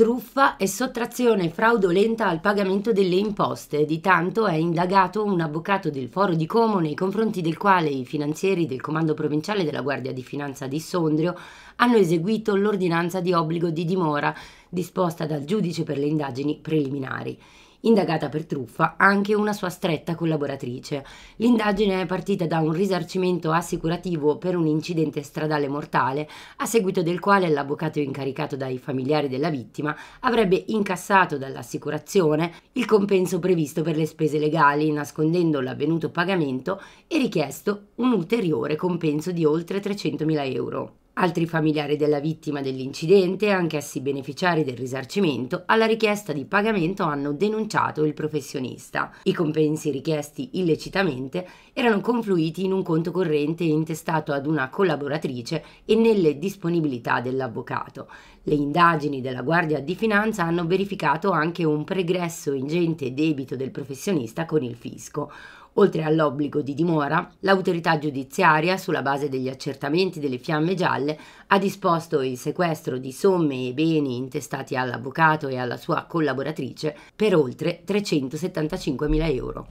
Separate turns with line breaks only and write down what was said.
truffa e sottrazione fraudolenta al pagamento delle imposte. Di tanto è indagato un avvocato del Foro di Como nei confronti del quale i finanzieri del Comando Provinciale della Guardia di Finanza di Sondrio hanno eseguito l'ordinanza di obbligo di dimora disposta dal giudice per le indagini preliminari indagata per truffa anche una sua stretta collaboratrice. L'indagine è partita da un risarcimento assicurativo per un incidente stradale mortale, a seguito del quale l'avvocato incaricato dai familiari della vittima avrebbe incassato dall'assicurazione il compenso previsto per le spese legali, nascondendo l'avvenuto pagamento e richiesto un ulteriore compenso di oltre 300.000 euro. Altri familiari della vittima dell'incidente, anch'essi beneficiari del risarcimento, alla richiesta di pagamento hanno denunciato il professionista. I compensi richiesti illecitamente erano confluiti in un conto corrente intestato ad una collaboratrice e nelle disponibilità dell'avvocato. Le indagini della Guardia di Finanza hanno verificato anche un pregresso ingente debito del professionista con il fisco oltre all'obbligo di dimora, l'autorità giudiziaria, sulla base degli accertamenti delle fiamme gialle, ha disposto il sequestro di somme e beni intestati all'avvocato e alla sua collaboratrice per oltre 375.000 euro.